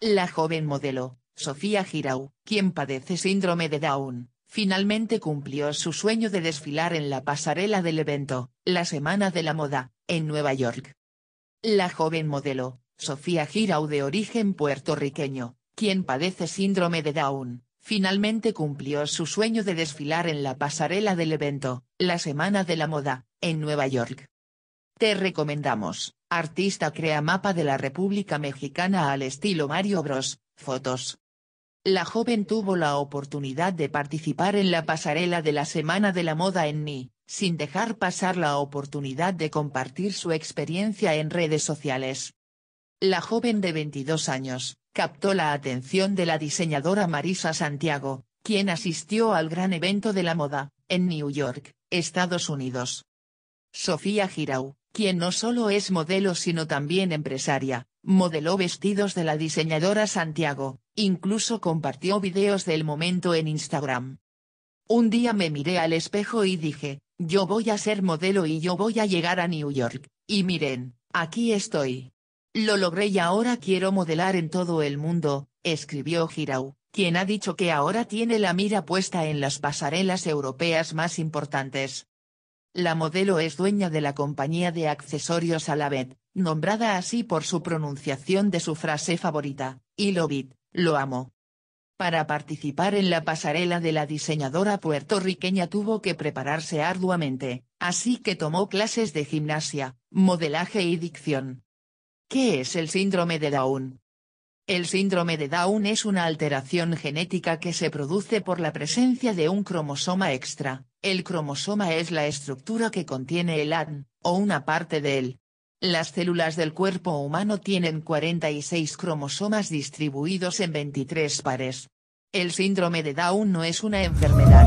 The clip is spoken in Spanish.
La joven modelo, Sofía Girau, quien padece síndrome de Down, finalmente cumplió su sueño de desfilar en la pasarela del evento, la Semana de la Moda, en Nueva York. La joven modelo, Sofía Girau de origen puertorriqueño, quien padece síndrome de Down, finalmente cumplió su sueño de desfilar en la pasarela del evento, la Semana de la Moda, en Nueva York. Te recomendamos. Artista crea mapa de la República Mexicana al estilo Mario Bros. Fotos. La joven tuvo la oportunidad de participar en la pasarela de la Semana de la Moda en Ni, sin dejar pasar la oportunidad de compartir su experiencia en redes sociales. La joven de 22 años, captó la atención de la diseñadora Marisa Santiago, quien asistió al gran evento de la moda, en New York, Estados Unidos. Sofía Girau, quien no solo es modelo sino también empresaria, modeló vestidos de la diseñadora Santiago, incluso compartió videos del momento en Instagram. Un día me miré al espejo y dije, yo voy a ser modelo y yo voy a llegar a New York, y miren, aquí estoy. Lo logré y ahora quiero modelar en todo el mundo, escribió Girau, quien ha dicho que ahora tiene la mira puesta en las pasarelas europeas más importantes. La modelo es dueña de la compañía de accesorios Alabet, nombrada así por su pronunciación de su frase favorita, I love lo amo. Para participar en la pasarela de la diseñadora puertorriqueña tuvo que prepararse arduamente, así que tomó clases de gimnasia, modelaje y dicción. ¿Qué es el síndrome de Down? El síndrome de Down es una alteración genética que se produce por la presencia de un cromosoma extra, el cromosoma es la estructura que contiene el ADN, o una parte de él. Las células del cuerpo humano tienen 46 cromosomas distribuidos en 23 pares. El síndrome de Down no es una enfermedad.